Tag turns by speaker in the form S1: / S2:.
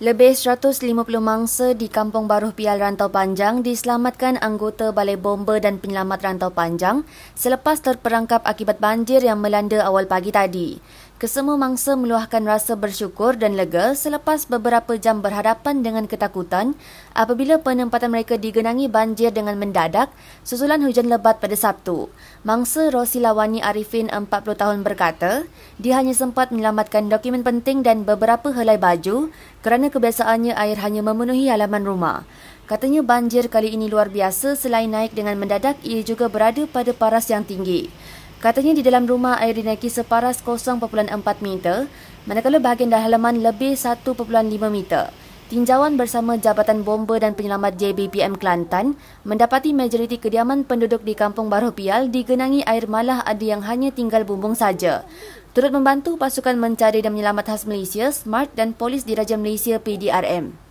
S1: Lebih 150 mangsa di Kampung
S2: Baru Pial Rantau Panjang diselamatkan anggota Balai Bomba dan Penyelamat Rantau Panjang selepas terperangkap akibat banjir yang melanda awal pagi tadi. Kesemua mangsa meluahkan rasa bersyukur dan lega selepas beberapa jam berhadapan dengan ketakutan apabila penempatan mereka digenangi banjir dengan mendadak susulan hujan lebat pada Sabtu. Mangsa Rosilawani Arifin, 40 tahun berkata, dia hanya sempat menyelamatkan dokumen penting dan beberapa helai baju kerana kebiasaannya air hanya memenuhi halaman rumah. Katanya banjir kali ini luar biasa selain naik dengan mendadak ia juga berada pada paras yang tinggi. Katanya di dalam rumah air dinaiki separas 0.4 meter, manakala bahagian dalaman lebih 1.5 meter. Tinjauan bersama Jabatan Bomba dan Penyelamat JBPM Kelantan mendapati majoriti kediaman penduduk di Kampung Baru Pial digenangi air malah ada yang hanya tinggal bumbung saja. Turut membantu pasukan mencari dan menyelamat khas Malaysia, SMART dan Polis Diraja Malaysia PDRM.